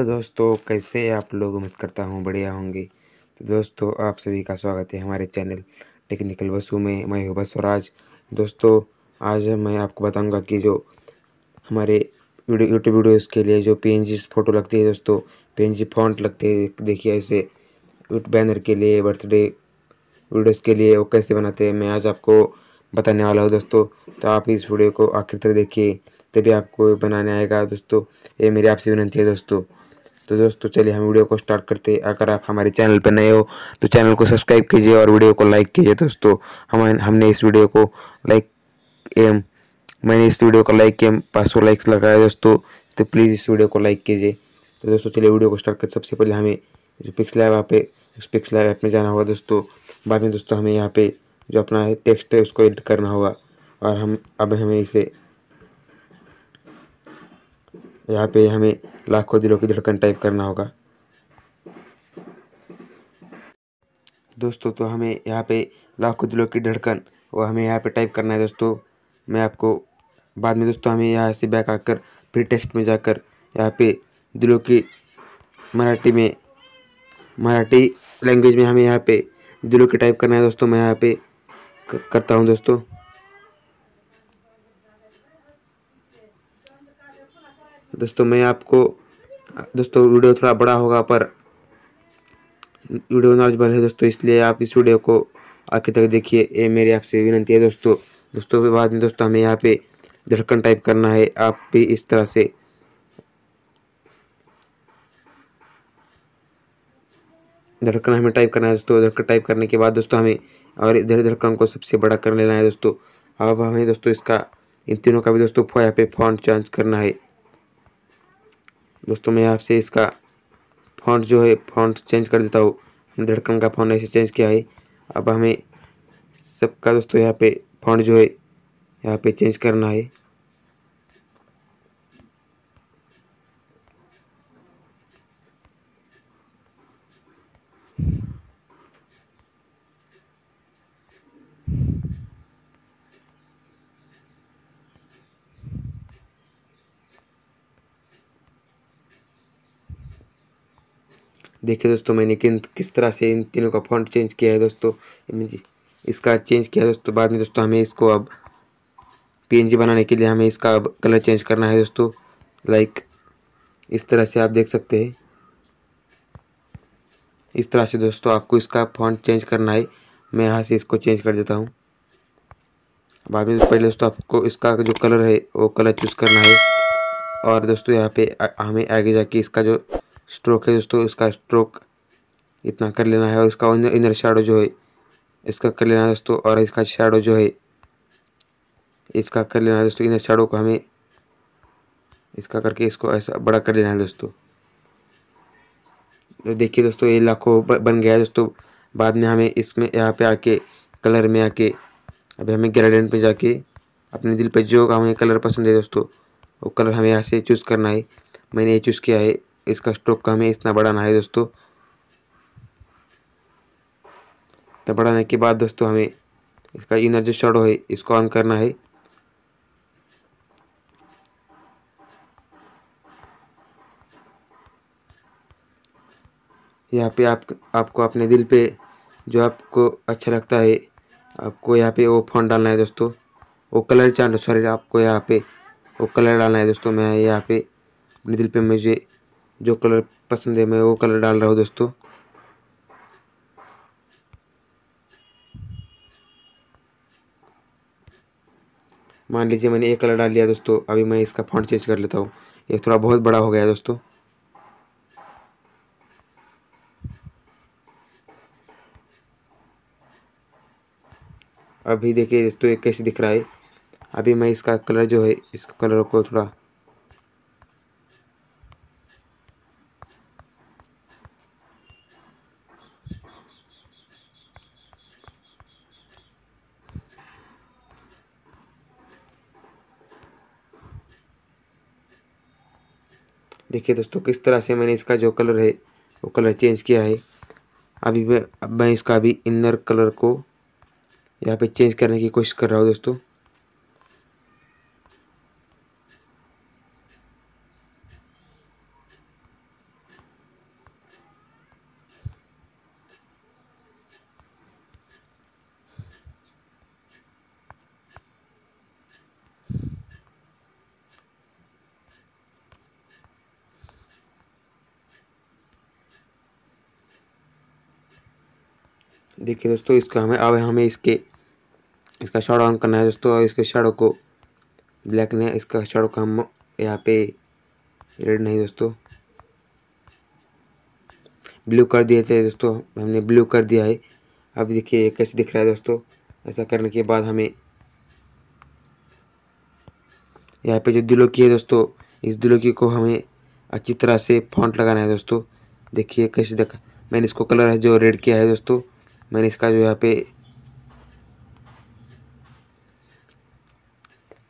hello दोस्तों कैसे आप लोग उम्मीद करता हूँ बढ़िया होंगे तो दोस्तों आप सभी का स्वागत है हमारे चैनल टेक्निकल वसु में मैं हूँ बसवराज दोस्तों आज मैं आपको बताऊंगा कि जो हमारे वीडियो यूट्यूब वीडियोस के लिए जो पी फ़ोटो लगती है दोस्तों पी फॉन्ट लगते हैं देखिए ऐसे बैनर के लिए बर्थडे वीडियोज़ के लिए वो कैसे बनाते हैं मैं आज आपको बताने वाला हूँ दोस्तों तो आप इस वीडियो को आखिर तक देखिए तभी आपको बनाने आएगा दोस्तों ये मेरी आपसे विनती है दोस्तों तो दोस्तों चलिए हम वीडियो को स्टार्ट करते हैं अगर आप हमारे चैनल पर नए हो तो चैनल को सब्सक्राइब कीजिए और वीडियो को लाइक कीजिए दोस्तों हम हमने इस वीडियो को लाइक एम मैंने इस वीडियो को लाइक एम पाँच सौ लाइक्स लगाया दोस्तों तो प्लीज़ इस वीडियो को लाइक कीजिए तो दोस्तों चलिए वीडियो को स्टार्ट कर सबसे पहले हमें जो पिक्स लाइव ऐप है उस पिक्स लाइव ऐप में जाना होगा दोस्तों बाद में दोस्तों हमें यहाँ पे जो अपना है टेक्स्ट है उसको एडिट करना होगा और हम अब हमें इसे यहाँ पे हमें लाखों दिलों की धड़कन टाइप करना होगा दोस्तों तो हमें यहाँ पे लाखों दिलों की धड़कन वो हमें यहाँ पे टाइप करना है दोस्तों मैं आपको बाद में दोस्तों हमें यहाँ से बैक आकर फिर टेक्स्ट में जाकर यहाँ पे दिलों की मराठी में मराठी लैंग्वेज में हमें यहाँ पे दिलों की टाइप करना है दोस्तों मैं यहाँ पे करता हूँ दोस्तों दोस्तों मैं आपको दोस्तों वीडियो थोड़ा बड़ा होगा पर वीडियो नॉलेज बल है दोस्तों इसलिए आप इस वीडियो को आखिर तक देखिए ये मेरी आपसे विनती है दोस्तों दोस्तों के बाद में दोस्तों हमें यहाँ पे धड़कन टाइप करना है आप भी इस तरह से धड़कन हमें टाइप करना है दोस्तों धड़कन टाइप करने के बाद दोस्तों हमें और इधर धड़कन को सबसे बड़ा कर लेना है दोस्तों अब हमें दोस्तों इसका इन तीनों का भी दोस्तों फो यहाँ पे फॉन्ट चेंज करना है दोस्तों मैं आपसे इसका फॉन्ट जो है फॉन्ट चेंज कर देता हूँ धड़कन का फॉन्ट ऐसे चेंज किया है अब हमें सबका दोस्तों यहाँ पे फॉन्ट जो है यहाँ पे चेंज करना है देखिए दोस्तों मैंने किन किस तरह से इन तीनों का फॉन्ट चेंज किया है दोस्तों इसका चेंज किया है दोस्तों बाद में दोस्तों हमें इसको अब पी बनाने के लिए हमें इसका अब कलर चेंज करना है दोस्तों लाइक इस तरह से आप देख सकते हैं इस तरह से दोस्तों आपको इसका फॉन्ट चेंज करना है मैं यहाँ से इसको चेंज कर देता हूँ बाद में पहले दोस्तों आपको इसका जो कलर है वो कलर चूज़ करना है और दोस्तों यहाँ पे हमें आगे जाके इसका जो स्ट्रोक है दोस्तों इसका स्ट्रोक इतना कर लेना है और इसका इनर शेडो जो है इसका कर लेना है दोस्तों और इसका शेडो जो है इसका कर लेना है दोस्तों इनर शेडो को हमें इसका करके इसको ऐसा बड़ा कर लेना है दोस्तों तो देखिए दोस्तों ये लाखों बन गया है दोस्तों बाद में हमें इसमें यहाँ पे आके कलर में आके अभी हमें ग्रेडेंट पे जाके अपने दिल पे जो हमें कलर पसंद है दोस्तों वो कलर हमें यहाँ से चूज़ करना है मैंने ये चूज़ किया है इसका स्ट्रोक कम है इतना बढ़ाना है दोस्तों तो बढ़ाने के बाद दोस्तों हमें इसका इनर जो शडो है इसको ऑन करना है यहाँ पे आप आपको अपने दिल पे जो आपको अच्छा लगता है आपको यहाँ पे वो फोन डालना है दोस्तों वो कलर चांद सॉरी आपको यहाँ पे वो कलर डालना है दोस्तों मैं यहाँ पे अपने दिल पे मुझे जो कलर पसंद है मैं वो कलर डाल रहा हूँ दोस्तों मान लीजिए मैंने एक कलर डाल लिया दोस्तों अभी मैं इसका फॉन्ट चेंज कर लेता हूँ ये थोड़ा बहुत बड़ा हो गया दोस्तों अभी देखिए दोस्तों ये कैसे दिख रहा है अभी मैं इसका कलर जो है इस कलर को थोड़ा देखिए दोस्तों किस तरह से मैंने इसका जो कलर है वो कलर चेंज किया है अभी मैं अब मैं इसका अभी इनर कलर को यहाँ पे चेंज करने की कोशिश कर रहा हूँ दोस्तों देखिए दोस्तों इसका हमें अब हमें इसके इसका शर्ट ऑन करना है दोस्तों और इसके शर्ट को ब्लैक ने इसका शर्ट का हम यहाँ पे रेड नहीं दोस्तों ब्लू कर दिए थे दोस्तों हमने ब्लू कर दिया है अब देखिए कैसे दिख रहा है दोस्तों ऐसा करने के बाद हमें यहाँ पे जो दिलो की है दोस्तों इस दिलो की को हमें अच्छी तरह से फॉन्ट लगाना है दोस्तों देखिए कैसे देखा मैंने इसको कलर है जो रेड किया है दोस्तों मैंने इसका जो यहाँ पे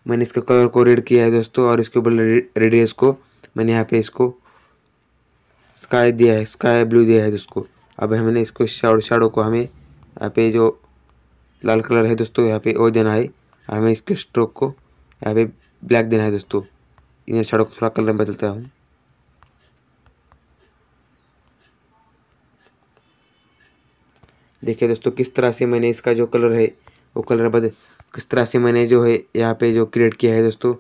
मैंने इसके कलर को रेड किया है दोस्तों और इसके ऊपर रेडियस को मैंने यहाँ पे इसको स्काई दिया है स्काई ब्लू दिया है दोस्तों अब हमने इसको शाडो शाडो को हमें यहाँ पे जो लाल कलर है दोस्तों यहाँ पे वो देना है और हमें इसके स्ट्रोक को यहाँ पे ब्लैक देना है दोस्तों इन शाडो को थोड़ा कलर में बदलता हूँ देखिए दोस्तों किस तरह से मैंने इसका जो कलर है वो कलर बद किस तरह से मैंने जो है यहाँ पे जो क्रिएट किया है दोस्तों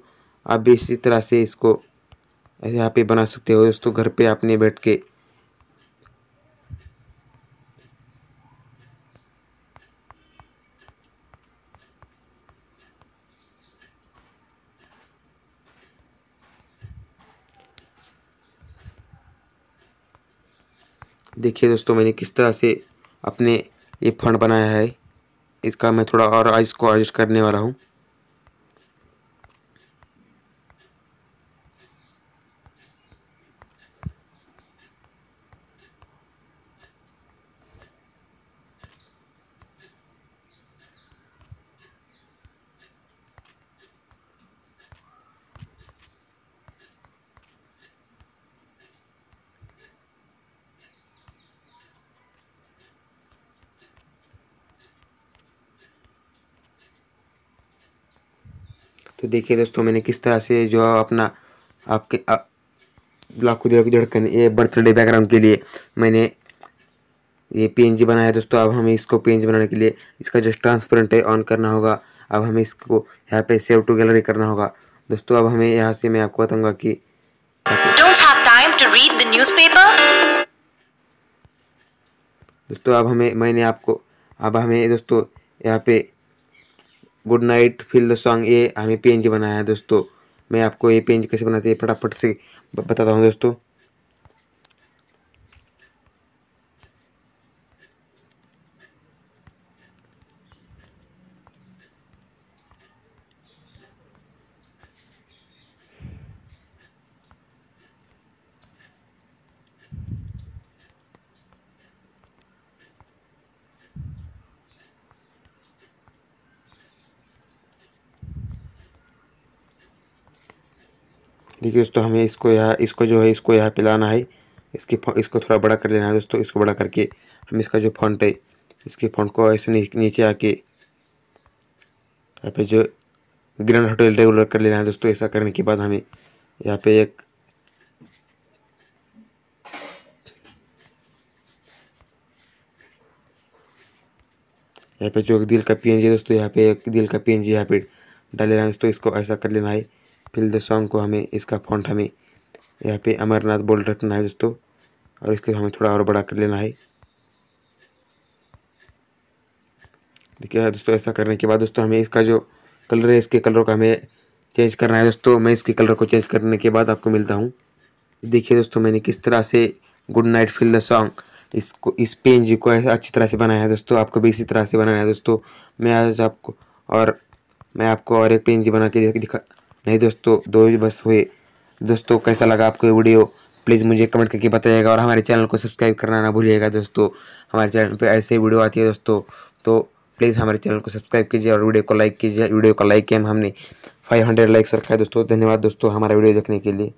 आप भी इसी तरह से इसको यहाँ पे बना सकते हो दोस्तों घर पे आपने बैठ के देखिए दोस्तों मैंने किस तरह से अपने ये फंड बनाया है इसका मैं थोड़ा और इसको एडजस्ट करने वाला हूँ तो देखिए दोस्तों मैंने किस तरह से जो अपना आपके लाखों दिलों की धड़कन ये बर्थडे बैकग्राउंड के लिए मैंने ये पी बनाया दोस्तों अब हमें इसको पी बनाने के लिए इसका जो ट्रांसपेरेंट है ऑन करना होगा अब हमें इसको यहाँ पे सेव टू गैलरी करना होगा दोस्तों अब हमें यहाँ से मैं आपको बताऊंगा कि दोस्तों अब हमें मैंने आपको अब हमें दोस्तों यहाँ पे good night feel the song ये हमें पेंज बनाया है दोस्तों मैं आपको ये पेंज कैसे बनाते हैं फटाफट से बताता हूँ दोस्तों देखिए दोस्तों हमें इसको यहाँ इसको जो है इसको यहाँ पे लाना है इसके इसको थोड़ा बड़ा कर लेना है दोस्तों इसको बड़ा करके हम इसका जो फ्रंट है इसके फ्रंट को ऐसे नीचे आके यहाँ पे जो ग्रैंड होटल रेगुलर कर लेना है दोस्तों ऐसा करने के बाद हमें यहाँ पे एक यहाँ पे जो दिल का पी है दोस्तों यहाँ पे एक दिल का पी एन जी यहाँ पे डाल लेना है दोस्तों इसको ऐसा कर लेना है फिल द सॉन्ग को हमें इसका फॉन्ट हमें यहाँ पे अमरनाथ बोल्ड रखना है दोस्तों और इसको हमें थोड़ा और बड़ा कर लेना है देखिए दोस्तों ऐसा करने के बाद दोस्तों हमें इसका जो कलर है इसके कलर का हमें चेंज करना है दोस्तों मैं इसके कलर को चेंज करने के बाद आपको मिलता हूँ देखिए दोस्तों मैंने किस तरह से good night feel the song इसको इस पेन जी को ऐसा अच्छी तरह से बनाया है दोस्तों आपको भी इसी तरह से बनाना है दोस्तों मैं आज आपको और मैं आपको और एक पेन जी बना के दिखा नहीं दोस्तों दो बस हुए दोस्तों कैसा लगा आपको ये वीडियो प्लीज़ मुझे कमेंट करके बताइएगा और हमारे चैनल को सब्सक्राइब करना ना भूलिएगा दोस्तों हमारे चैनल पे ऐसे वीडियो आती है दोस्तों तो प्लीज़ हमारे चैनल को सब्सक्राइब कीजिए और वीडियो को लाइक कीजिए वीडियो को लाइक किया हमने फाइव हंड्रेड लाइक्स रखा है दोस्तों धन्यवाद दोस्तों हमारा वीडियो देखने के लिए